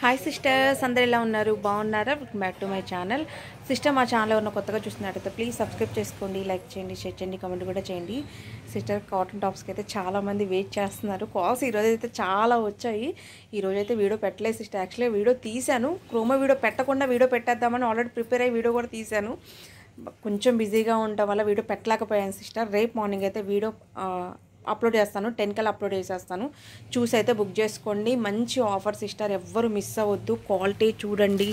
hi sisters అందరు ఎలా ఉన్నారు బాగున్నారా welcome back to my channel sister మా ఛానల్లో ఉన్న కొత్తగా చూసినట్టయితే ప్లీజ్ సబ్స్క్రైబ్ చేసుకోండి లైక్ చేయండి షేర్ చేయండి కమెంట్ కూడా చేయండి సిస్టర్ కాటన్ టాప్స్కి అయితే చాలామంది వెయిట్ చేస్తున్నారు కాల్స్ ఈరోజు అయితే చాలా వచ్చాయి ఈరోజు అయితే వీడియో పెట్టలేదు సిస్టర్ యాక్చువల్లీ వీడియో తీశాను క్రోమో వీడియో పెట్టకుండా వీడియో పెట్టేద్దామని ఆల్రెడీ ప్రిపేర్ అయ్యి వీడియో కూడా తీశాను కొంచెం బిజీగా ఉండటం వల్ల వీడియో పెట్టలేకపోయాను సిస్టర్ రేపు మార్నింగ్ అయితే వీడియో అప్లోడ్ చేస్తాను టెన్ కల్లా అప్లోడ్ చేసేస్తాను చూసి అయితే బుక్ చేసుకోండి మంచి ఆఫర్ సిస్టర్ ఎవ్వరు మిస్ అవ్వద్దు క్వాలిటీ చూడండి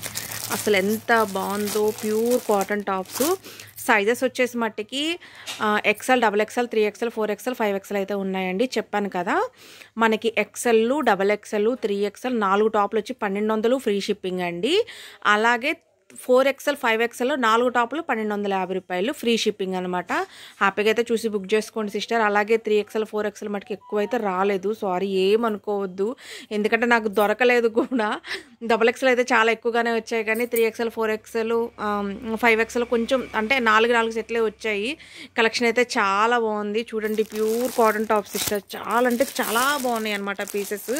అసలు ఎంత బాగుందో ప్యూర్ కాటన్ టాప్స్ సైజెస్ వచ్చేసి మట్టికి XL double XL three XL four XL five XL అయితే ఉన్నాయండి చెప్పాను కదా మనకి XL double XL three XL నాలుగు టాప్లు వచ్చి పన్నెండు వందలు ఫ్రీ షిప్పింగ్ అండి అలాగే ఫోర్ ఎక్స్ఎల్ ఫైవ్ ఎక్సెల్ నాలుగు టాపులు పన్నెండు వందల యాభై రూపాయలు ఫ్రీ షిప్పింగ్ అనమాట హ్యాపీగా అయితే చూసి బుక్ చేసుకోండి సిస్టర్ అలాగే త్రీ ఎక్స్ఎల్ ఫోర్ ఎక్స్ఎల్ మటుకు ఎక్కువైతే రాలేదు సారీ ఏమనుకోవద్దు ఎందుకంటే నాకు దొరకలేదు కూడా డబుల్ ఎక్స్ఎల్ అయితే చాలా ఎక్కువగానే వచ్చాయి కానీ three XL four XL five XL కొంచెం అంటే నాలుగు నాలుగు సెట్లే వచ్చాయి కలెక్షన్ అయితే చాలా బాగుంది చూడండి ప్యూర్ కాటన్ టాప్ సిస్టర్ చాలా అంటే చాలా బాగున్నాయి అనమాట పీసెస్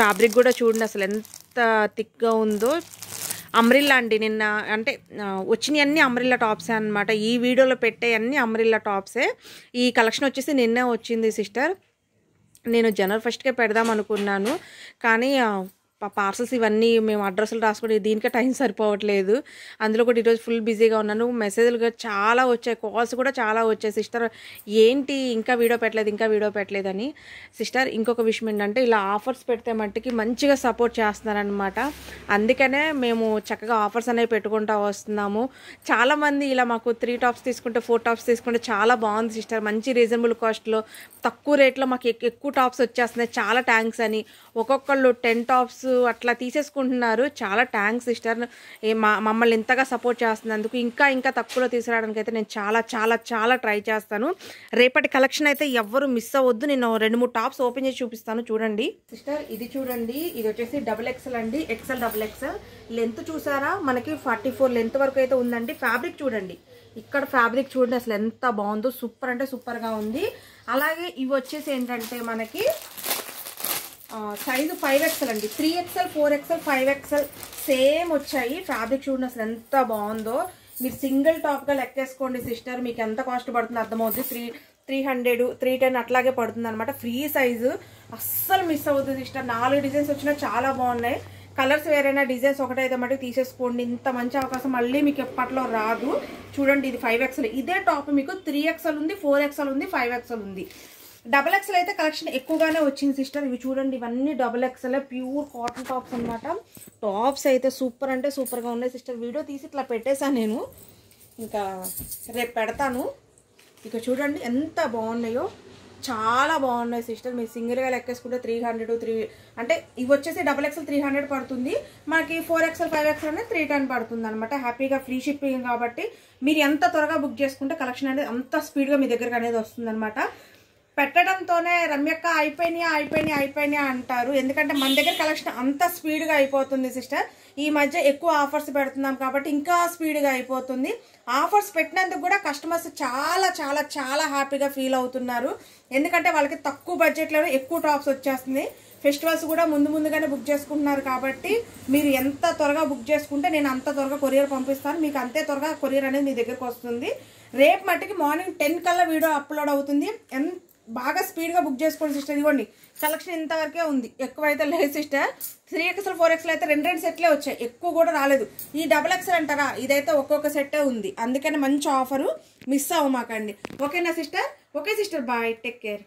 ఫ్యాబ్రిక్ కూడా చూడండి అసలు ఎంత థిక్గా ఉందో అమ్రిల్లా అండి నిన్న అంటే వచ్చినాయన్నీ అమ్రిల్లా టాప్సే అనమాట ఈ వీడియోలో పెట్టే అన్ని అమ్రిల్లా టాప్సే ఈ కలెక్షన్ వచ్చేసి నిన్నే వచ్చింది సిస్టర్ నేను జనరల్ ఫస్ట్కే పెడదాం అనుకున్నాను కానీ పార్సల్స్ ఇవన్నీ మేము అడ్రస్లు రాసుకుంటే దీనికే టైం సరిపోవట్లేదు అందులో కూడా ఈరోజు ఫుల్ బిజీగా ఉన్నాను మెసేజ్లు చాలా వచ్చాయి కాల్స్ కూడా చాలా వచ్చాయి సిస్టర్ ఏంటి ఇంకా వీడియో పెట్టలేదు ఇంకా వీడియో పెట్టలేదని సిస్టర్ ఇంకొక విషయం ఏంటంటే ఇలా ఆఫర్స్ పెడితే మట్టుకి మంచిగా సపోర్ట్ చేస్తున్నారనమాట అందుకనే మేము చక్కగా ఆఫర్స్ అనేవి పెట్టుకుంటూ వస్తున్నాము చాలామంది ఇలా మాకు త్రీ టాప్స్ తీసుకుంటే ఫోర్ టాప్స్ తీసుకుంటే చాలా బాగుంది సిస్టర్ మంచి రీజనబుల్ కాస్ట్లో తక్కువ రేట్లో మాకు ఎక్కువ టాప్స్ వచ్చేస్తున్నాయి చాలా ట్యాంక్స్ అని ఒక్కొక్కళ్ళు టెన్ టాప్స్ అట్లా తీసేసుకుంటున్నారు చాలా థ్యాంక్స్ సిస్టర్ మా మమ్మల్ని ఎంతగా సపోర్ట్ చేస్తున్నందుకు ఇంకా ఇంకా తక్కువలో తీసుకురావడానికి అయితే నేను చాలా చాలా చాలా ట్రై చేస్తాను రేపటి కలెక్షన్ అయితే ఎవరు మిస్ అవ్వద్దు నేను రెండు మూడు టాప్స్ ఓపెన్ చేసి చూపిస్తాను చూడండి సిస్టర్ ఇది చూడండి ఇది వచ్చేసి డబుల్ ఎక్సెల్ అండి ఎక్సెల్ డబుల్ ఎక్సెల్ లెంత్ చూసారా మనకి ఫార్టీ ఫోర్ లెంత్ వరకు అయితే ఉందండి ఫ్యాబ్రిక్ చూడండి ఇక్కడ ఫ్యాబ్రిక్ చూడండి అసలు ఎంత బాగుందో సూపర్ అంటే సూపర్గా ఉంది అలాగే ఇవి వచ్చేసి ఏంటంటే మనకి సైజు ఫైవ్ ఎక్స్ఎల్ అండి three XL four XL five XL same వచ్చాయి ఫ్యాబ్రిక్ చూడండి అసలు ఎంత బాగుందో మీరు సింగిల్ టాప్గా లెక్కేసుకోండి సిస్టర్ మీకు ఎంత కాస్ట్ పడుతుందో అర్థమవుతుంది three three hundred three ten అట్లాగే పడుతుంది అనమాట ఫ్రీ సైజు అస్సలు మిస్ అవుతుంది సిస్టర్ నాలుగు డిజైన్స్ వచ్చినా చాలా బాగున్నాయి కలర్స్ వేరైనా డిజైన్స్ ఒకటైతే మటుకు తీసేసుకోండి ఇంత మంచి అవకాశం మళ్ళీ మీకు ఎప్పట్లో రాదు చూడండి ఇది ఫైవ్ ఎక్స్ఎల్ ఇదే టాప్ మీకు త్రీ ఎక్స్ఎల్ ఉంది ఫోర్ ఎక్స్ఎల్ ఉంది ఫైవ్ ఎక్స్ఎల్ ఉంది డబల్ ఎక్సెల్ అయితే కలెక్షన్ ఎక్కువగానే వచ్చింది సిస్టర్ ఇవి చూడండి ఇవన్నీ double XL pure cotton tops అనమాట టాప్స్ అయితే సూపర్ అంటే సూపర్గా ఉన్నాయి సిస్టర్ వీడియో తీసి ఇట్లా పెట్టేశాను నేను ఇంకా రేపు పెడతాను ఇక చూడండి ఎంత బాగున్నాయో చాలా బాగున్నాయి సిస్టర్ మీరు సింగిల్గా లెక్కేసుకుంటే త్రీ హండ్రెడ్ త్రీ అంటే ఇవి వచ్చేసి డబల్ ఎక్స్ఎల్ త్రీ హండ్రెడ్ పడుతుంది మనకి ఫోర్ ఎక్స్ఎల్ ఫైవ్ ఎక్సెల్ అనేది త్రీ టెన్ పడుతుంది అనమాట హ్యాపీగా ఫ్రీ షిప్పింగ్ కాబట్టి మీరు ఎంత త్వరగా బుక్ చేసుకుంటే కలెక్షన్ అనేది అంత స్పీడ్గా మీ దగ్గరకు అనేది వస్తుందన్నమాట పెట్టడంతోనే రమ్యక్క అయిపోయినాయా అయిపోయినాయి అయిపోయినాయా అంటారు ఎందుకంటే మన దగ్గర కలెక్షన్ అంత స్పీడ్గా అయిపోతుంది సిస్టర్ ఈ మధ్య ఎక్కువ ఆఫర్స్ పెడుతున్నాం కాబట్టి ఇంకా స్పీడ్గా అయిపోతుంది ఆఫర్స్ పెట్టినందుకు కూడా కస్టమర్స్ చాలా చాలా చాలా హ్యాపీగా ఫీల్ అవుతున్నారు ఎందుకంటే వాళ్ళకి తక్కువ బడ్జెట్లో ఎక్కువ టాప్స్ వచ్చేస్తుంది ఫెస్టివల్స్ కూడా ముందు ముందుగానే బుక్ చేసుకుంటున్నారు కాబట్టి మీరు ఎంత త్వరగా బుక్ చేసుకుంటే నేను అంత త్వరగా కొరియర్ పంపిస్తాను మీకు అంతే త్వరగా కొరియర్ అనేది మీ దగ్గరకు వస్తుంది రేపు మట్టుకి మార్నింగ్ టెన్ కల్లా వీడియో అప్లోడ్ అవుతుంది ఎంత బాగా స్పీడ్గా బుక్ చేసుకోండి సిస్టర్ ఇదిగోండి కలెక్షన్ ఇంతవరకే ఉంది ఎక్కువ అయితే లేదు sister three XL four XL అయితే రెండు రెండు సెట్లే వచ్చాయి ఎక్కువ కూడా రాలేదు ఈ డబుల్ ఎక్స్ఎల్ అంటారా ఇదైతే ఒక్కొక్క సెట్టే ఉంది అందుకని మంచి ఆఫరు మిస్ అవ్వమాకండి ఓకేనా sister okay sister bye take care